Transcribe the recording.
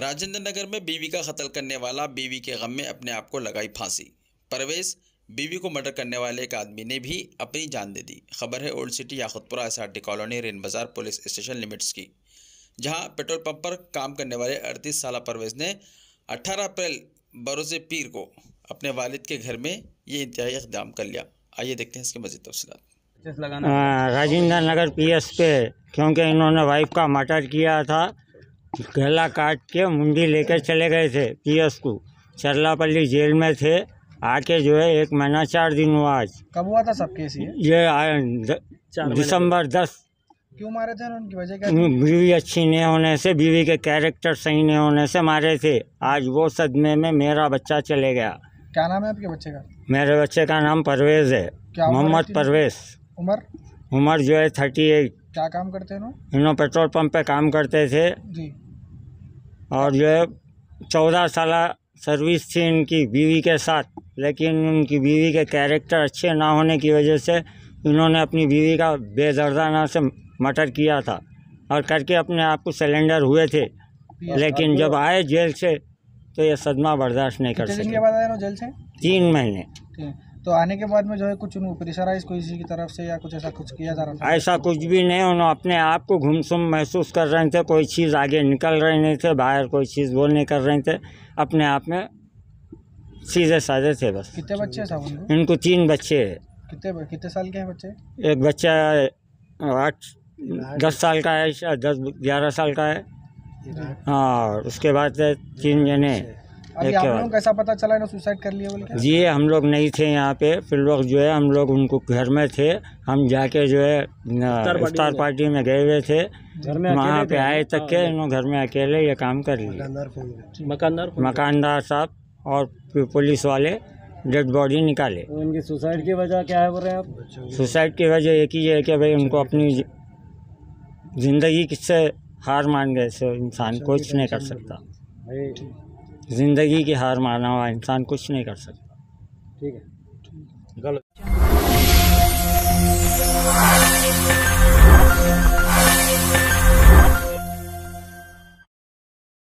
राजेंद्र नगर में बीवी का कत्ल करने वाला बीवी के गम में अपने आप को लगाई फांसी परवेज बीवी को मर्डर करने वाले एक आदमी ने भी अपनी जान दे दी खबर है old city Yakutpura SRT colony Rein Bazar police station limits की जहां पेट्रोल पंप पर काम करने वाले अड़तीस साल परवेज ने 18 अप्रैल बरोज़ पीर को अपने वालिद के घर में ये इंतहाई इकदाम कर लिया आइए देखते हैं इसके मजीद तफसलत हाँ, राजेंद्र नगर पी एस पे क्योंकि इन्होंने वाइफ का मर्डर किया था गला काट के मुंडी लेकर चले गए थे पी एस को चरलापल्ली जेल में थे आके जो है एक महीना चार दिन हुआ आज कब हुआ था सब केस ये दिसंबर दस क्यों मारे थे उनकी वजह क्या बीवी अच्छी नहीं होने से बीवी के कैरेक्टर सही नहीं होने से मारे थे आज वो सदमे में मेरा बच्चा चले गया क्या नाम है आपके बच्चे का मेरे बच्चे का नाम परवेज है मोहम्मद परवेज उमर उमर जो है थर्टी एट क्या काम करते हैं इन्हों पेट्रोल पंप पे काम करते थे जी और जो है चौदह साल सर्विस थी इनकी बीवी के साथ लेकिन उनकी बीवी के कैरेक्टर अच्छे ना होने की वजह से इन्होंने अपनी बीवी का बेदर्दाना से मटर किया था और करके अपने आप को सिलेंडर हुए थे लेकिन जब आए जेल से तो ये सदमा बर्दाश्त नहीं कर सके तीन महीने तो आने के बाद में जो है कुछ उनको प्रेशराइज इसी की तरफ से या कुछ ऐसा कुछ किया जा रहा था ऐसा कुछ भी नहीं उन्होंने अपने आप को घुमसुम महसूस कर रहे थे कोई चीज़ आगे निकल रहे नहीं थे बाहर कोई चीज़ वो नहीं कर रहे थे अपने आप में सीधे साधे थे बस कितने बच्चे थे इनको तीन बच्चे है कितने कितने साल के हैं बच्चे एक बच्चा आठ दस साल का है दस ग्यारह साल का है हाँ उसके बाद तीन जने अभी आप कैसा पता चला ना सुसाइड कर लिया बोले जी हम लोग नहीं थे यहाँ पे फिर लोग जो है हम लोग उनको घर में थे हम जाके जो है स्टार पार्टी में गए हुए थे वहाँ पे आए तक के हाँ, इन्होंने घर में अकेले ये काम कर लिए मकानदार मकानदार साहब और पुलिस वाले डेड बॉडी निकाले उनकी सुसाइड की वजह क्या है बोल रहे हैं आप सुसाइड की वजह एक ही है कि भाई उनको अच्छा, अपनी ज़िंदगी किससे हार मान गए इंसान अच्छा, कुछ नहीं तो कर सकता ज़िंदगी की हार माना हुआ इंसान कुछ नहीं कर सकता ठीक है गलत